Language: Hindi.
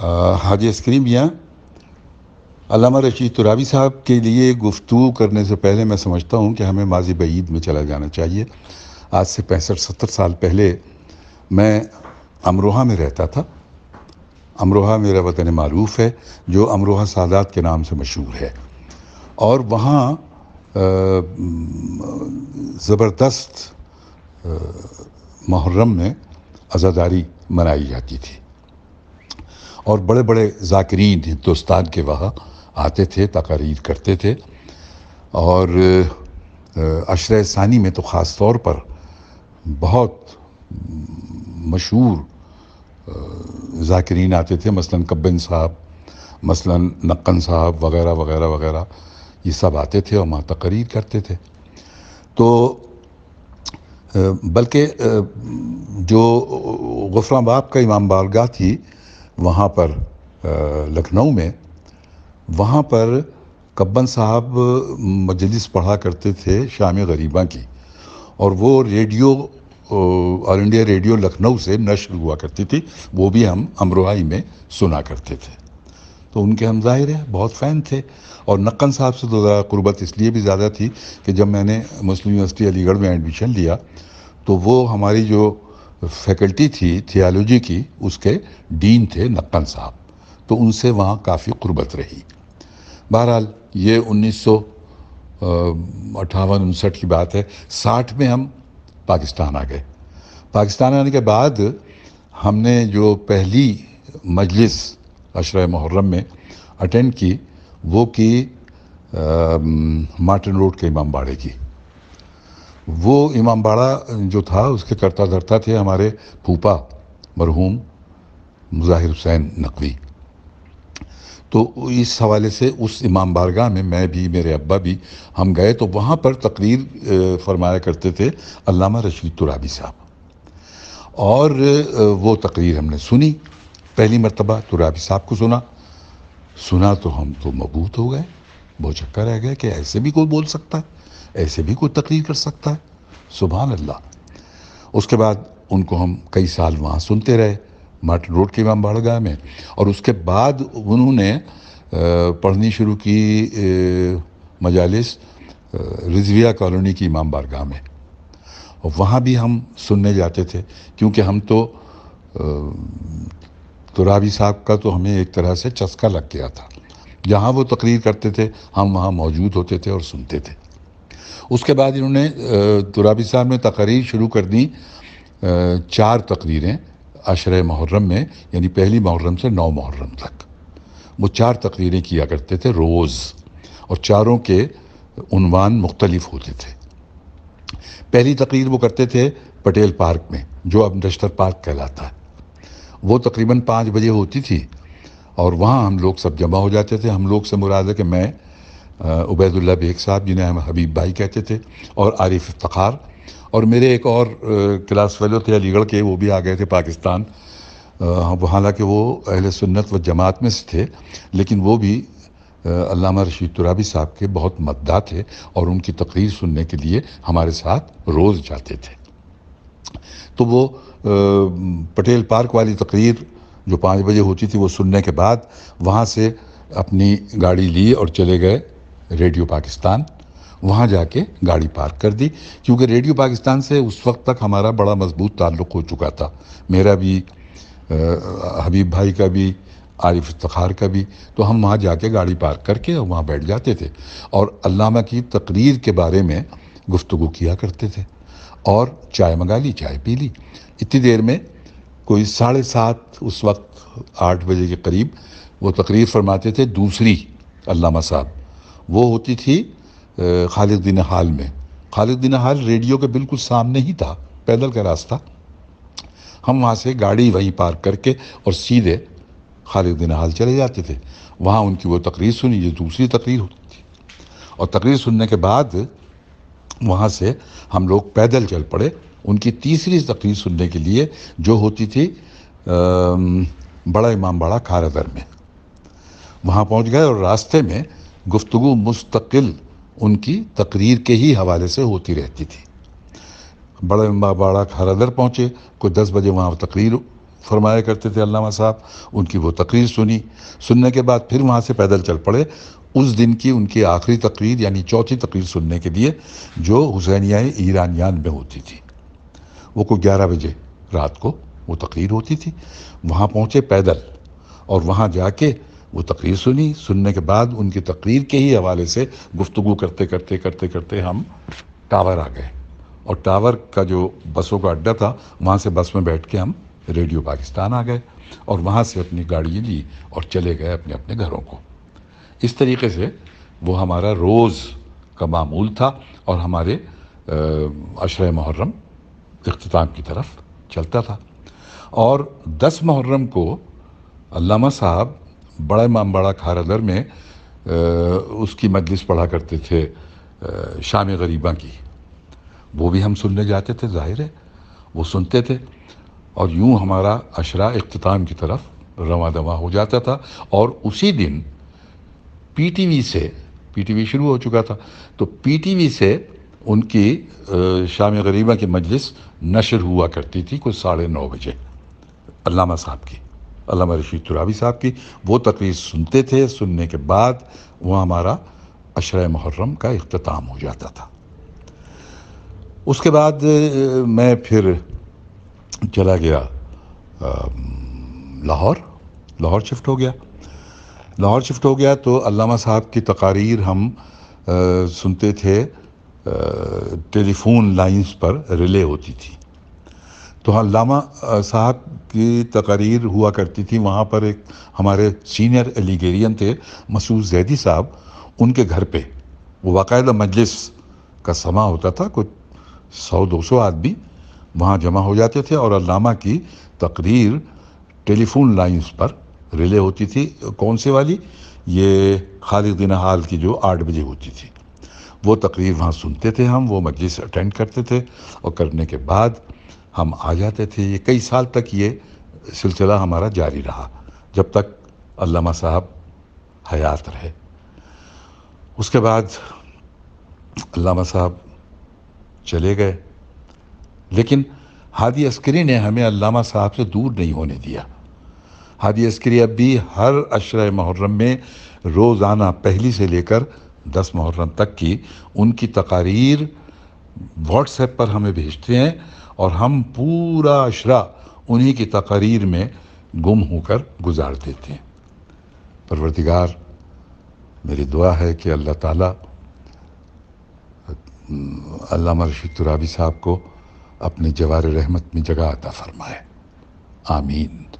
हाजी अस्क्रीम यहाँ अलामा रशीद तुरावी साहब के लिए गुफ्तु करने से पहले मैं समझता हूँ कि हमें माजी बीद में चला जाना चाहिए आज से पैंसठ सत्तर साल पहले मैं अमरोहा में रहता था अमरोहा मेरा वतन मरूफ है जो अमरोहा सादात के नाम से मशहूर है और वहाँ ज़बरदस्त मुहर्रम में आज़ादारी मनाई जाती थी और बड़े बड़े जाकरीन हिंदुस्तान के वहाँ आते थे तकारीर करते थे और अशर सानी में तो ख़ास तौर पर बहुत मशहूर जाकरीन आते थे मसलन कब्बन साहब मसलन नक्कन साहब वगैरह वगैरह वगैरह ये सब आते थे और वहाँ तकरीर करते थे तो बल्कि जो गफराबाब का इमाम बारगाह थी वहाँ पर लखनऊ में वहाँ पर कब्बन साहब मजलिस पढ़ा करते थे शाम गरीबा की और वो radio all India radio Lucknow से नश्र हुआ करती थी वो भी हम अमरोहाई में सुना करते थे तो उनके हम जाहिर है बहुत फ़ैन थे और नक्कन साहब से तो ज़्यादा इसलिए भी ज़्यादा थी कि जब मैंने मुस्लिम यूनिवर्सिटी अलीगढ़ में एडमिशन लिया तो वो हमारी जो फैकल्टी थी थियोलॉजी की उसके डीन थे नप्पन साहब तो उनसे वहाँ काफ़ी क़ुरबत रही बहरहाल ये उन्नीस सौ अट्ठावन उनसठ की बात है साठ में हम पाकिस्तान आ गए पाकिस्तान आने के बाद हमने जो पहली मजलिस अशर मुहर्रम में अटेंड की वो की मार्टिन रोड के इमाम बाड़े की वो इमाम बाड़ा जो था उसके करता धरता थे हमारे फूपा मरहूम मुजाहिर हुसैन नकवी तो इस हवाले से उस इमाम बारगाह में मैं भी मेरे अब्बा भी हम गए तो वहाँ पर तकरीर फरमाया करते थे अल्लामा रशीद तुराबी साहब और वो तकरीर हमने सुनी पहली मरतबा तुराबी साहब को सुना सुना तो हम तो मबूत हो गए बहुत चक्कर रह गए कि ऐसे भी कोई बोल सकता है ऐसे भी कोई तकरीर कर सकता है सुबह अल्लाह उसके बाद उनको हम कई साल वहाँ सुनते रहे मार्टिन रोड के इमाम बाड़गा में और उसके बाद उन्होंने पढ़नी शुरू की मजालिस रिजविया कॉलोनी की इमाम बारगाह में वहाँ भी हम सुनने जाते थे क्योंकि हम तो तो साहब का तो हमें एक तरह से चस्का लग गया था जहाँ वो तकरीर करते थे हम वहाँ मौजूद होते थे और सुनते थे उसके बाद इन्होंने तुराबी साहब ने तकरीर शुरू कर दी चार तकरीरें अशर मुहर्रम में यानी पहली मुहर्रम से नौ मुहर्रम तक वो चार तकरीरें किया करते थे रोज़ और चारों के उनवान मुख्तलिफ होते थे पहली तकरीर वो करते थे पटेल पार्क में जो अब नश्तर पार्क कहलाता है वो तकरीबन पाँच बजे होती थी और वहाँ हम लोग सब जमा हो जाते थे हम लोग से मुराद है कि मैं उबैदुल्ला बेग साहब जिन्हें हम हबीब भाई कहते थे और आरिफ इफ्तार और मेरे एक और क्लास फेलो थे अलीगढ़ के वो भी आ गए थे पाकिस्तान हालांकि वो अहल सुन्नत व जमात में से थे लेकिन वो भी अल्लामा रशीद तुराबी साहब के बहुत मद्दा थे और उनकी तकरीर सुनने के लिए हमारे साथ रोज़ जाते थे तो वो पटेल पार्क वाली तकरीर जो पाँच बजे होती थी वो सुनने के बाद वहाँ से अपनी गाड़ी ली और चले गए रेडियो पाकिस्तान वहाँ जाके गाड़ी पार्क कर दी क्योंकि रेडियो पाकिस्तान से उस वक्त तक हमारा बड़ा मजबूत ताल्लुक़ हो चुका था मेरा भी आ, हबीब भाई का भी आरिफ इफ्तार का भी तो हम वहाँ जाके गाड़ी पार्क करके वहाँ बैठ जाते थे और अल्लामा की तकरीर के बारे में गुफ्तु किया करते थे और चाय मंगा ली चाय पी ली इतनी देर में कोई साढ़े सात उस वक्त आठ बजे के करीब वो तकरीर फरमाते थे दूसरी अल्लामा साहब वो होती थी खालिद दिन हाल में खालिद दिन हाल रेडियो के बिल्कुल सामने ही था पैदल का रास्ता हम वहाँ से गाड़ी वहीं पार्क करके और सीधे खालिद दिन हाल चले जाते थे वहाँ उनकी वो तकरीर सुनी जो दूसरी तकरीर होती थी और तकरीर सुनने के बाद वहाँ से हम लोग पैदल चल पड़े उनकी तीसरी तकरीर सुनने के लिए जो होती थी बड़ा इमाम बड़ा खारादर में वहाँ पहुँच गए और रास्ते में गुफ्तु मुस्तकिल उनकी तकरीर के ही हवाले से होती रहती थी बड़ा इम्बा बाड़ा हरदर पहुँचे कोई दस बजे वहाँ तकरीर फरमाया करते थे अल्लामा साहब उनकी वो तकरीर सुनी सुनने के बाद फिर वहाँ से पैदल चल पड़े उस दिन की उनकी आखिरी तकरीर यानी चौथी तकरीर सुनने के लिए जो हुसैनिया ईरानियान में होती थी वो को ग्यारह बजे रात को वो तकरीर होती थी वहाँ पहुँचे पैदल और वहाँ जाके वो तकरीर सुनी सुनने के बाद उनकी तकरीर के ही हवाले से गुफ्तु करते करते करते करते हम टावर आ गए और टावर का जो बसों का अड्डा था वहाँ से बस में बैठ के हम रेडियो पाकिस्तान आ गए और वहाँ से अपनी गाड़ी ली और चले गए अपने अपने घरों को इस तरीके से वो हमारा रोज़ का मामूल था और हमारे अशर मुहर्रम अख्ताम की तरफ चलता था और दस मुहर्रम को अल्लामा साहब बड़ा इमाम बड़ा खारदर में आ, उसकी मजलिस पढ़ा करते थे आ, शाम गरीबा की वो भी हम सुनने जाते थे जाहिर है वो सुनते थे और यूँ हमारा अशरा अख्ताम की तरफ रवा दवा हो जाता था और उसी दिन पीटीवी से पीटीवी शुरू हो चुका था तो पीटीवी से उनकी शाम गरीबा की मजलिस नशर हुआ करती थी कुछ साढ़े नौ बजे अलामा साहब की अलामा रशीद तुरावी साहब की वो तकरीर सुनते थे सुनने के बाद वह हमारा अशर मुहर्रम का अख्ताम हो जाता था उसके बाद मैं फिर चला गया लाहौर लाहौर शिफ्ट हो गया लाहौर शिफ्ट हो गया तो अल्लामा साहब की तकारीर हम आ, सुनते थे टेलीफोन लाइंस पर रिले होती थी तो हाँ लामा साहब की तकरीर हुआ करती थी वहाँ पर एक हमारे सीनियर एलिगेरियन थे मसूद जैदी साहब उनके घर पे वो बाकायदा मजलिस का समा होता था कुछ सौ दो सौ आदमी वहाँ जमा हो जाते थे और अलामा की तकरीर टेलीफोन लाइंस पर रिले होती थी कौन सी वाली ये खालिद दिन हाल की जो आठ बजे होती थी वो तकरीर वहाँ सुनते थे हम वो मजलिस अटेंड करते थे और करने के बाद हम आ जाते थे ये कई साल तक ये सिलसिला हमारा जारी रहा जब तक अल्लामा साहब हयात रहे उसके बाद अल्लामा साहब चले गए लेकिन हादी अस्करी ने हमें अल्लामा साहब से दूर नहीं होने दिया हादी अस्करी अब भी हर अशर मुहर्रम में रोज़ाना पहली से लेकर दस मुहर्रम तक की उनकी तकारीर व्हाट्सएप पर हमें भेजते हैं और हम पूरा अशरा उन्हीं की तकरीर में गुम होकर गुजार देते हैं परवरदिगार मेरी दुआ है कि अल्लाह ताला अल्लामा रशीद तुराबी साहब को अपने जवार रहमत में जगह अता फरमाए आमीन